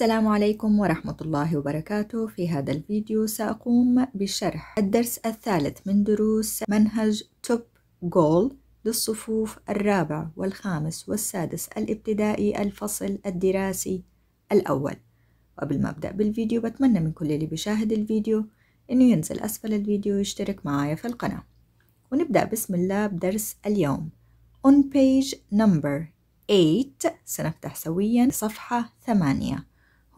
السلام عليكم ورحمة الله وبركاته في هذا الفيديو سأقوم بشرح الدرس الثالث من دروس منهج توب جول للصفوف الرابع والخامس والسادس الابتدائي الفصل الدراسي الأول وقبل ما أبدأ بالفيديو بتمنى من كل اللي بيشاهد الفيديو إنه ينزل أسفل الفيديو ويشترك معايا في القناة ونبدأ بسم الله بدرس اليوم On page number 8 سنفتح سويا صفحة 8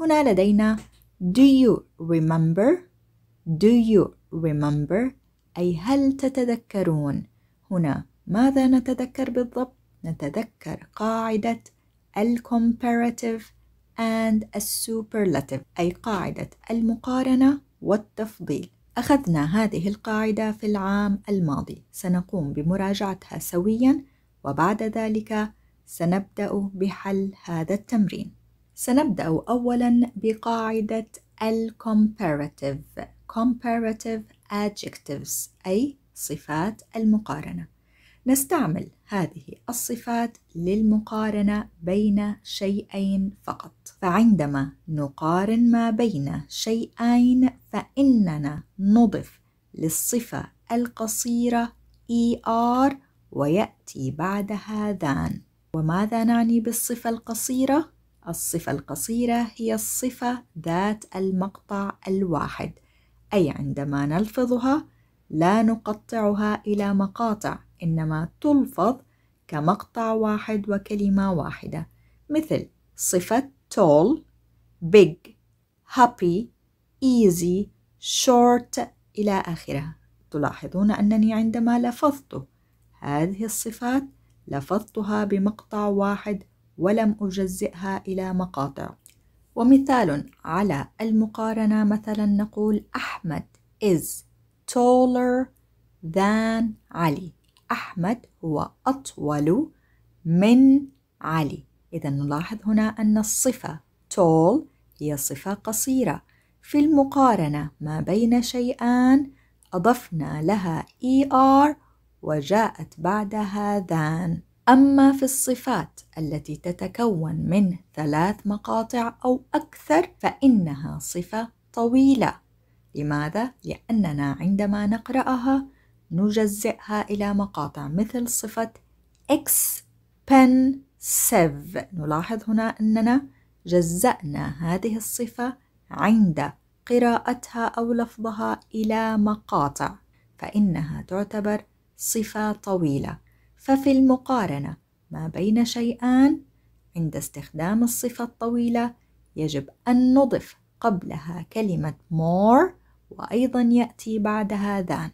هنا لدينا do you remember do you remember أي هل تتذكرون هنا ماذا نتذكر بالضبط نتذكر قاعدة comparative and السوبرلاتيف أي قاعدة المقارنة والتفضيل أخذنا هذه القاعدة في العام الماضي سنقوم بمراجعتها سويا وبعد ذلك سنبدأ بحل هذا التمرين سنبدأ أولا بقاعدة الـ comparative comparative adjectives أي صفات المقارنة نستعمل هذه الصفات للمقارنة بين شيئين فقط فعندما نقارن ما بين شيئين فإننا نضف للصفة القصيرة ER ويأتي بعدها ذان وماذا نعني بالصفة القصيرة؟ الصفة القصيرة هي الصفة ذات المقطع الواحد أي عندما نلفظها لا نقطعها إلى مقاطع إنما تلفظ كمقطع واحد وكلمة واحدة مثل صفة tall, big, happy, easy, short إلى آخره تلاحظون أنني عندما لفظت هذه الصفات لفظتها بمقطع واحد ولم أجزئها إلى مقاطع ومثال على المقارنة مثلا نقول أحمد is taller than علي أحمد هو أطول من علي إذا نلاحظ هنا أن الصفة tall هي صفة قصيرة في المقارنة ما بين شيئان أضفنا لها er وجاءت بعدها than أما في الصفات التي تتكون من ثلاث مقاطع أو أكثر فإنها صفة طويلة لماذا؟ لأننا عندما نقرأها نجزئها إلى مقاطع مثل صفة expensive نلاحظ هنا أننا جزأنا هذه الصفة عند قراءتها أو لفظها إلى مقاطع فإنها تعتبر صفة طويلة ففي المقارنة ما بين شيئان عند استخدام الصفة الطويلة يجب أن نضف قبلها كلمة more وأيضا يأتي بعدها than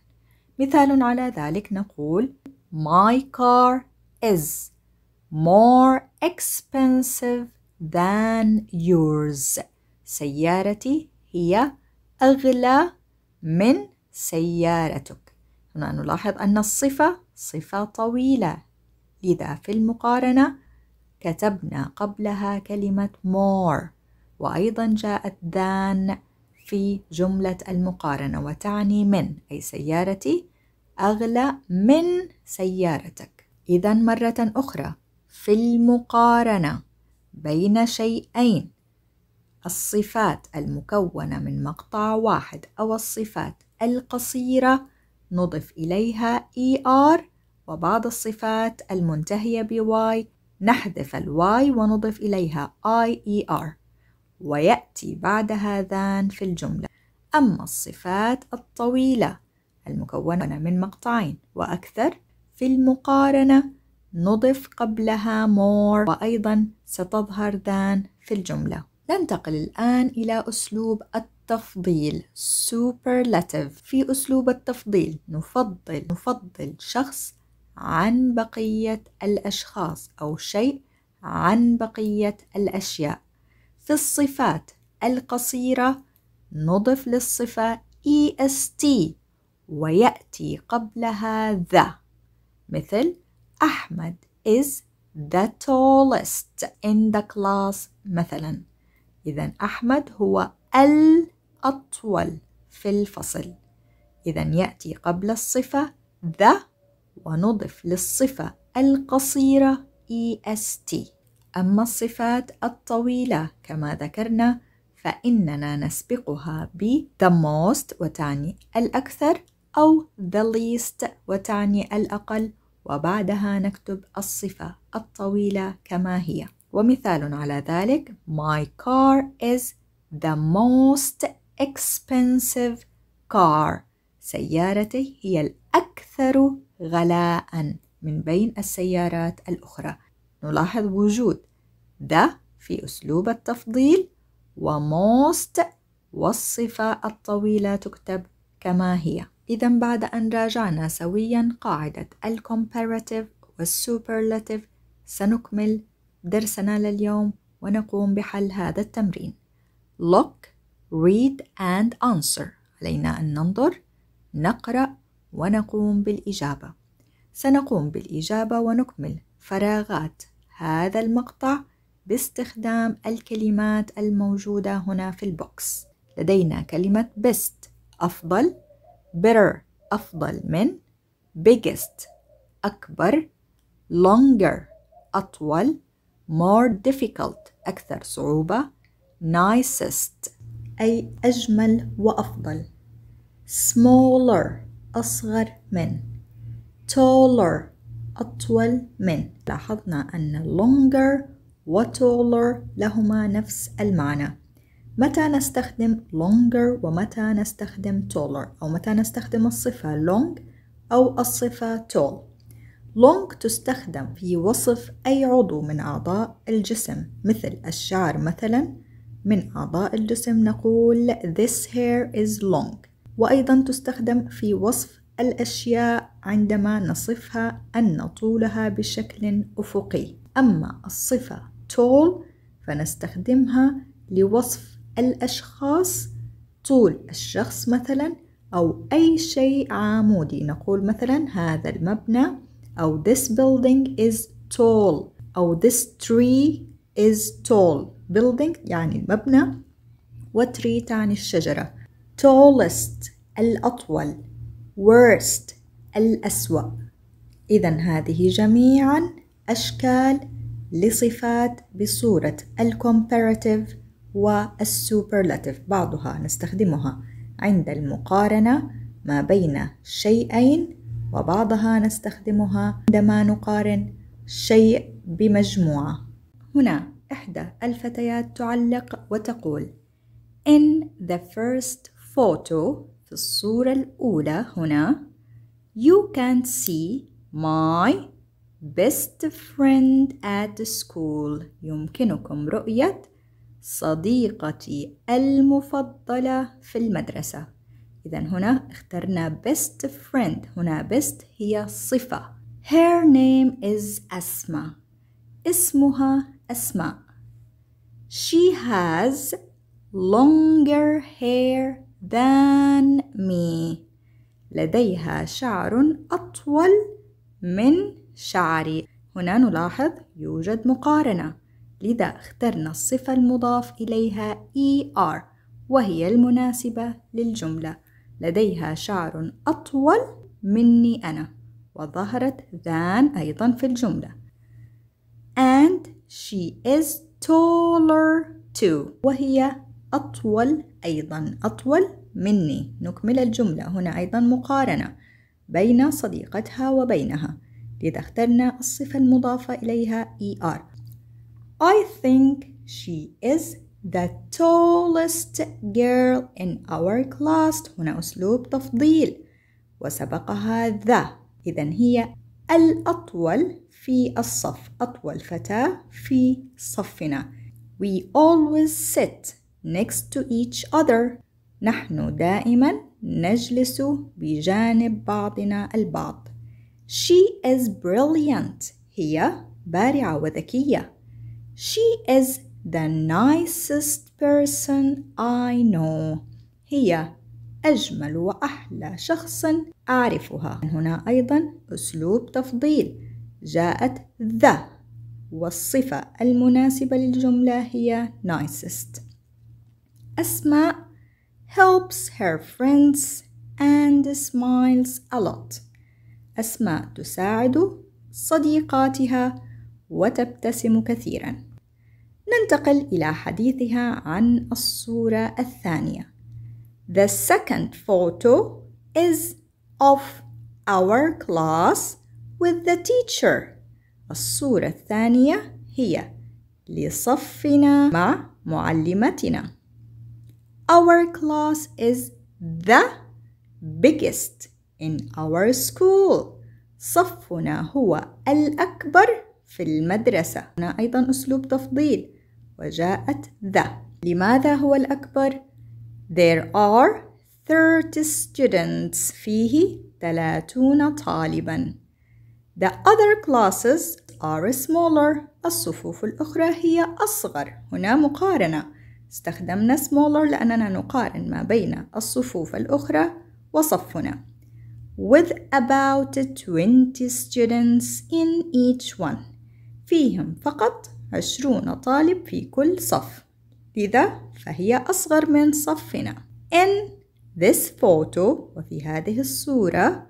مثال على ذلك نقول My car is more expensive than yours سيارتي هي أغلى من سيارتك هنا نلاحظ أن الصفة صفة طويلة لذا في المقارنة كتبنا قبلها كلمة more وأيضا جاءت than في جملة المقارنة وتعني من أي سيارتي أغلى من سيارتك إذا مرة أخرى في المقارنة بين شيئين الصفات المكونة من مقطع واحد أو الصفات القصيرة نضف إليها ER وبعض الصفات المنتهية ب نحذف الواي ونضف إليها IER ويأتي بعد هذان في الجملة أما الصفات الطويلة المكونة من مقطعين وأكثر في المقارنة نضف قبلها more وأيضا ستظهر than في الجملة ننتقل الآن إلى أسلوب التفضيل superlative في أسلوب التفضيل نفضل نفضل شخص عن بقية الأشخاص أو شيء عن بقية الأشياء في الصفات القصيرة نضف للصفة est ويأتي قبلها ذا مثل أحمد is the tallest in the class مثلا إذا أحمد هو أطول في الفصل إذا يأتي قبل الصفة the ونضف للصفة القصيرة est أما الصفات الطويلة كما ذكرنا فإننا نسبقها ب the most وتعني الأكثر أو the least وتعني الأقل وبعدها نكتب الصفة الطويلة كما هي ومثال على ذلك My car is the most expensive car سيارتي هي الأكثر غلاء من بين السيارات الأخرى نلاحظ وجود the في أسلوب التفضيل most والصفة الطويلة تكتب كما هي إذا بعد أن راجعنا سويا قاعدة الcomparative والسوبرلاتيف سنكمل درسنا لليوم ونقوم بحل هذا التمرين look read and answer علينا أن ننظر نقرأ ونقوم بالإجابة سنقوم بالإجابة ونكمل فراغات هذا المقطع باستخدام الكلمات الموجودة هنا في البوكس لدينا كلمة best أفضل better أفضل من biggest أكبر longer أطول more difficult أكثر صعوبة nicest أي أجمل وأفضل smaller أصغر من taller أطول من لاحظنا أن longer و taller لهما نفس المعنى متى نستخدم longer ومتى نستخدم taller أو متى نستخدم الصفة long أو الصفة tall long تستخدم في وصف أي عضو من أعضاء الجسم مثل الشعر مثلاً من أعضاء الجسم نقول this hair is long وأيضا تستخدم في وصف الأشياء عندما نصفها أن طولها بشكل أفقي أما الصفة tall فنستخدمها لوصف الأشخاص طول الشخص مثلا أو أي شيء عمودي نقول مثلا هذا المبنى أو this building is tall أو this tree is tall building يعني المبنى tree تعني الشجرة tallest الأطول worst الأسوأ إذا هذه جميعا أشكال لصفات بصورة الcomparative والsuperlative بعضها نستخدمها عند المقارنة ما بين شيئين وبعضها نستخدمها عندما نقارن شيء بمجموعة هنا إحدى الفتيات تعلق وتقول In the first photo في الصورة الأولى هنا You can see my best friend at school يمكنكم رؤية صديقتي المفضلة في المدرسة إذا هنا اخترنا best friend هنا best هي صفة Her name is Asma اسمها أسماء She has longer hair than me لديها شعر أطول من شعري هنا نلاحظ يوجد مقارنة لذا اخترنا الصفة المضاف إليها ER وهي المناسبة للجملة لديها شعر أطول مني أنا وظهرت than أيضا في الجملة and she is taller too وهي أطول أيضا أطول مني نكمل الجملة هنا أيضا مقارنة بين صديقتها وبينها لذا اخترنا الصفة المضافة إليها ER I think she is the tallest girl in our class هنا أسلوب تفضيل وسبقها the إذا هي الأطول في الصف أطول فتاة في صفنا We always sit next to each other نحن دائما نجلس بجانب بعضنا البعض She is brilliant هي بارعة وذكية She is the nicest person I know هي أجمل وأحلى شخص أعرفها هنا أيضا أسلوب تفضيل جاءت the والصفة المناسبة للجملة هي nicest أسماء helps her friends and smiles a lot أسماء تساعد صديقاتها وتبتسم كثيرا ننتقل إلى حديثها عن الصورة الثانية The second photo is of our class with the teacher الصورة الثانية هي لصفنا مع معلمتنا Our class is the biggest in our school صفنا هو الأكبر في المدرسة هنا أيضا أسلوب تفضيل وجاءت the لماذا هو الأكبر؟ There are 30 students فيه 30 طالباً The other classes are smaller الصفوف الأخرى هي أصغر هنا مقارنة استخدمنا smaller لأننا نقارن ما بين الصفوف الأخرى وصفنا with about 20 students in each one فيهم فقط 20 طالب في كل صف لذا فهي أصغر من صفنا in this photo وفي هذه الصورة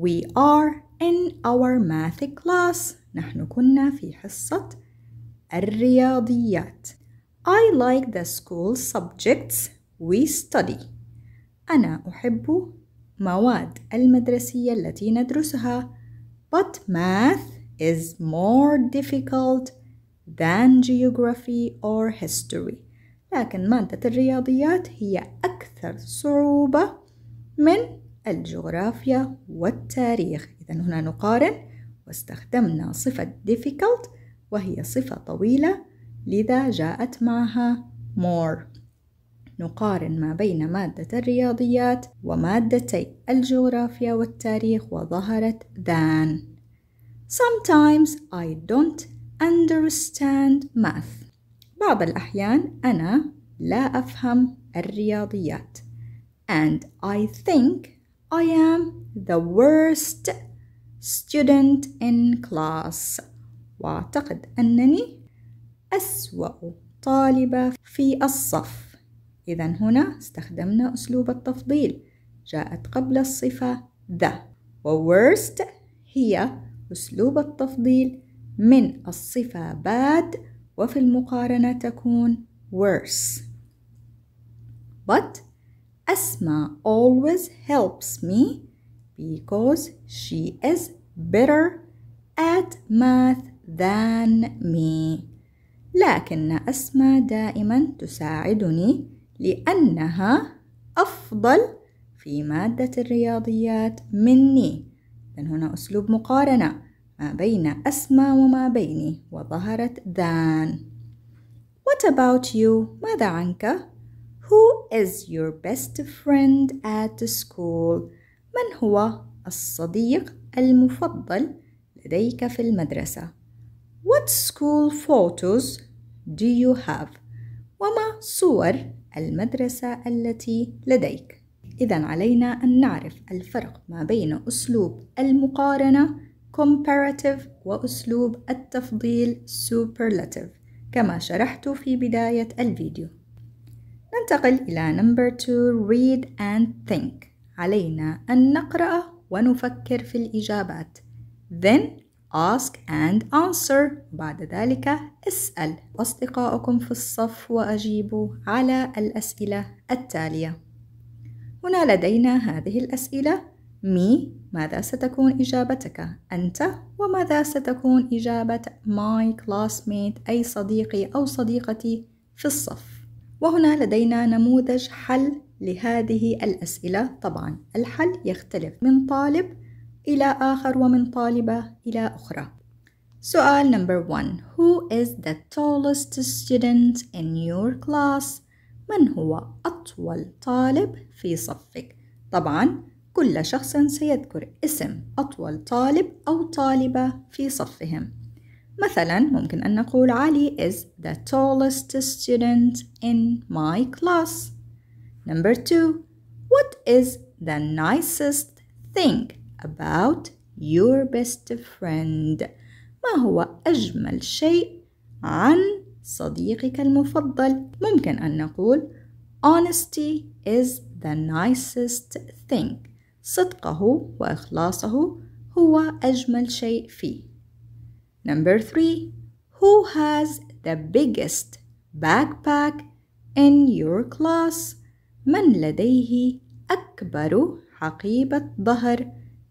we are in our math class نحن كنا في حصة الرياضيات I like the school subjects we study أنا أحب مواد المدرسية التي ندرسها but math is more difficult than geography or history لكن مادة الرياضيات هي أكثر صعوبة من الجغرافيا والتاريخ التاريخ إذا هنا نقارن واستخدمنا صفة difficult وهي صفة طويلة لذا جاءت معها more نقارن ما بين مادة الرياضيات ومادتي الجغرافيا والتاريخ وظهرت than Sometimes I don't understand math بعض الأحيان أنا لا أفهم الرياضيات and I think I am the worst student in class وأعتقد أنني أسوأ طالبة في الصف إذا هنا استخدمنا أسلوب التفضيل جاءت قبل الصفة the worst هي أسلوب التفضيل من الصفة bad وفي المقارنة تكون worse but أسماء always helps me because she is better at math than me. لكن أسما دائما تساعدني لأنها أفضل في مادة الرياضيات مني. إذن هنا أسلوب مقارنة ما بين أسما وما بيني وظهرت than. What about you? ماذا عنك? Who is your best friend at school من هو الصديق المفضل لديك في المدرسة What school photos do you have وما صور المدرسة التي لديك إذا علينا أن نعرف الفرق ما بين أسلوب المقارنة comparative وأسلوب التفضيل superlative كما شرحت في بداية الفيديو ننتقل إلى number two read and think علينا أن نقرأ ونفكر في الإجابات then ask and answer بعد ذلك اسأل أصدقائكم في الصف وأجيبوا على الأسئلة التالية هنا لدينا هذه الأسئلة me ماذا ستكون إجابتك أنت وماذا ستكون إجابة my classmate أي صديقي أو صديقتي في الصف وهنا لدينا نموذج حل لهذه الأسئلة طبعا الحل يختلف من طالب إلى آخر ومن طالبة إلى أخرى سؤال نمبر 1 Who is the tallest student in your class؟ من هو أطول طالب في صفك؟ طبعا كل شخص سيذكر اسم أطول طالب أو طالبة في صفهم مثلا ممكن أن نقول علي is the tallest student in my class. Number two, what is the nicest thing about your best friend? ما هو أجمل شيء عن صديقك المفضل؟ ممكن أن نقول honesty is the nicest thing. صدقه وإخلاصه هو أجمل شيء فيه. Number three, who has the biggest backpack in your class? من لديه أكبر حقيبة ظهر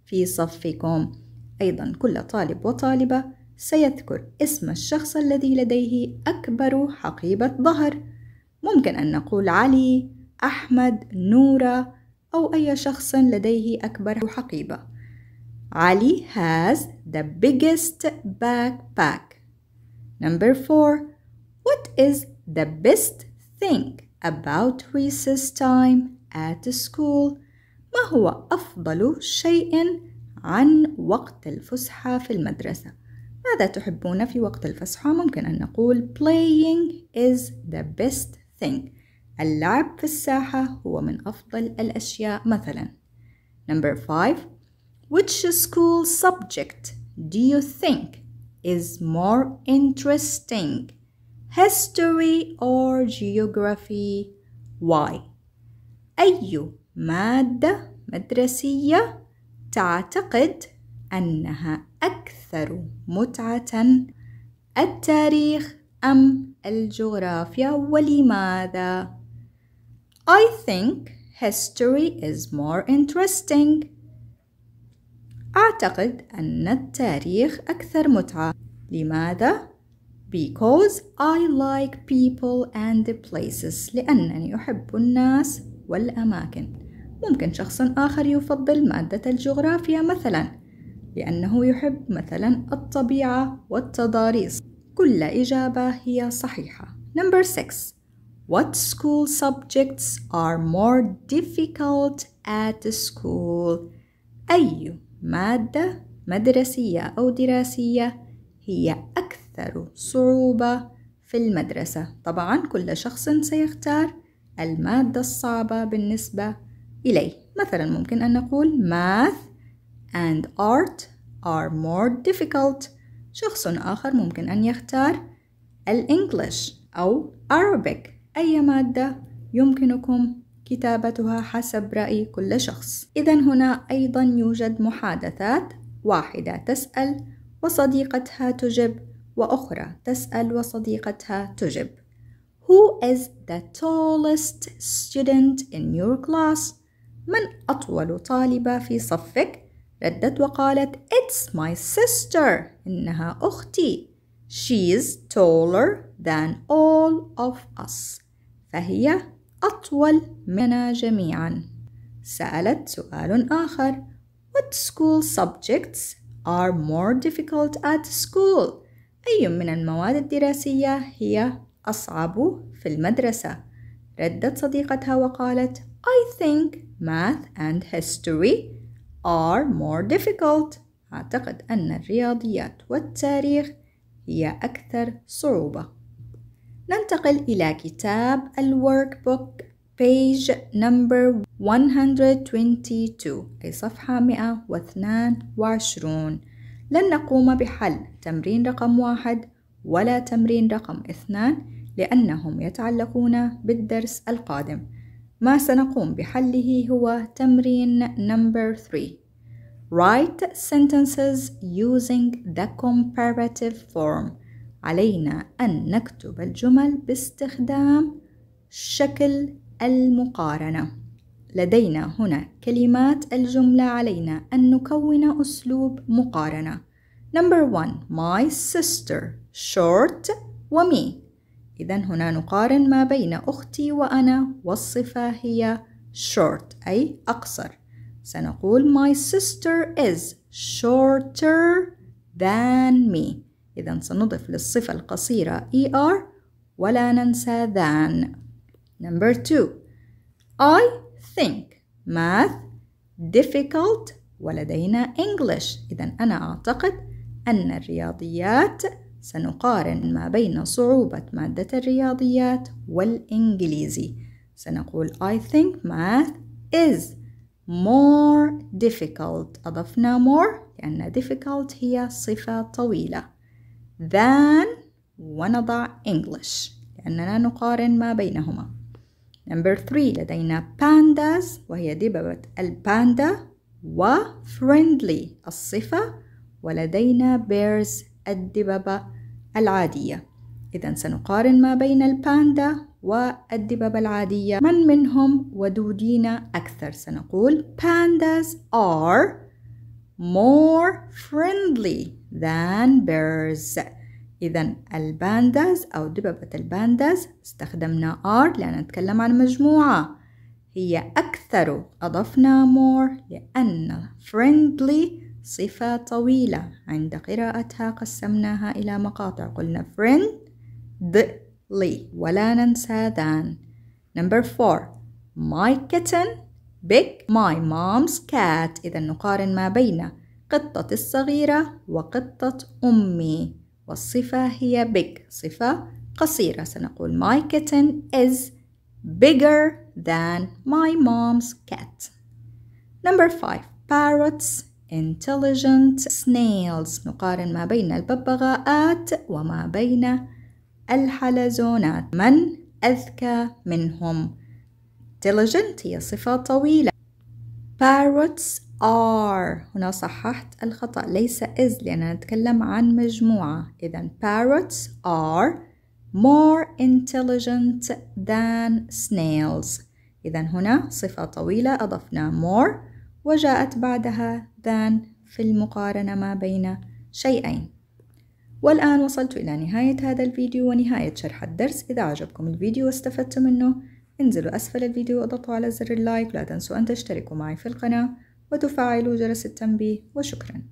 في صفكم؟ أيضا كل طالب وطالبة سيذكر اسم الشخص الذي لديه أكبر حقيبة ظهر ممكن أن نقول علي، أحمد، نورة أو أي شخص لديه أكبر حقيبة Ali has the biggest backpack. Number four, what is the best thing about recess time at school? ما هو أفضل شيء عن وقت الفسحة في المدرسة؟ ماذا تحبون في وقت الفسحة؟ ممكن أن نقول playing is the best thing. اللعب في الساحة هو من أفضل الأشياء مثلا. Number five, which school subject do you think is more interesting, history or geography? Why? أي مادة مدرسية تعتقد أنها أكثر متعة التاريخ أم الجغرافيا ولماذا؟ I think history is more interesting. أعتقد أن التاريخ أكثر متعة لماذا؟ Because I like people and places لأنني أحب الناس والأماكن ممكن شخص آخر يفضل مادة الجغرافيا مثلا لأنه يحب مثلا الطبيعة والتضاريس كل إجابة هي صحيحة Number 6 What school subjects are more difficult at school؟ أي مادة مدرسية أو دراسية هي أكثر صعوبة في المدرسة طبعا كل شخص سيختار المادة الصعبة بالنسبة إليه مثلا ممكن أن نقول math and art are more difficult شخص آخر ممكن أن يختار الإنجليش أو Arabic أي مادة يمكنكم كتابتها حسب رأي كل شخص إذا هنا أيضا يوجد محادثات واحدة تسأل وصديقتها تجب وأخرى تسأل وصديقتها تجب Who is the tallest student in your class? من أطول طالبة في صفك؟ ردت وقالت It's my sister إنها أختي She's taller than all of us فهي أطول منا جميعا سألت سؤال آخر What school subjects are more difficult at school? أي من المواد الدراسية هي أصعب في المدرسة؟ ردت صديقتها وقالت I think math and history are more difficult أعتقد أن الرياضيات والتاريخ هي أكثر صعوبة ننتقل إلى كتاب الورك بوك page number 122 أي صفحة 122 لن نقوم بحل تمرين رقم واحد ولا تمرين رقم اثنان لأنهم يتعلقون بالدرس القادم ما سنقوم بحله هو تمرين number 3 Write sentences using the comparative form علينا أن نكتب الجمل باستخدام شكل المقارنة لدينا هنا كلمات الجملة علينا أن نكون أسلوب مقارنة Number one, my sister, short ومي إذا هنا نقارن ما بين أختي وأنا والصفة هي short أي أقصر سنقول my sister is shorter than me إذا سنضيف للصفة القصيرة er ولا ننسى than. Number two, I think math difficult ولدينا English. إذا أنا أعتقد أن الرياضيات سنقارن ما بين صعوبة مادة الرياضيات والإنجليزي. سنقول I think math is more difficult. أضفنا more لأن difficult هي صفة طويلة. than ونضع English لأننا نقارن ما بينهما Number 3 لدينا pandas وهي دببة الباندا و friendly الصفة ولدينا bears الدببة العادية إذا سنقارن ما بين الباندا والدببة العادية من منهم ودودين أكثر سنقول pandas are more friendly than bears إذا البانداز أو دببة البانداز استخدمنا are لأن نتكلم عن مجموعة هي أكثر أضفنا more لأن friendly صفة طويلة عند قراءتها قسمناها إلى مقاطع قلنا friendly ولا ننسى than number four my kitten big my mom's cat إذا نقارن ما بينه قطتي الصغيرة وقطة أمي والصفة هي big صفة قصيرة سنقول my kitten is bigger than my mom's cat number five parrots intelligent snails نقارن ما بين الببغاءات وما بين الحلزونات من أذكى منهم intelligent هي صفة طويلة parrots are هنا صححت الخطأ ليس is لأننا نتكلم عن مجموعة إذا parrots are more intelligent than snails إذا هنا صفة طويلة أضفنا more وجاءت بعدها than في المقارنة ما بين شيئين والآن وصلت إلى نهاية هذا الفيديو ونهاية شرح الدرس إذا عجبكم الفيديو واستفدتم منه انزلوا أسفل الفيديو واضغطوا على زر اللايك لا تنسوا أن تشتركوا معي في القناة وتفعلوا جرس التنبيه وشكراً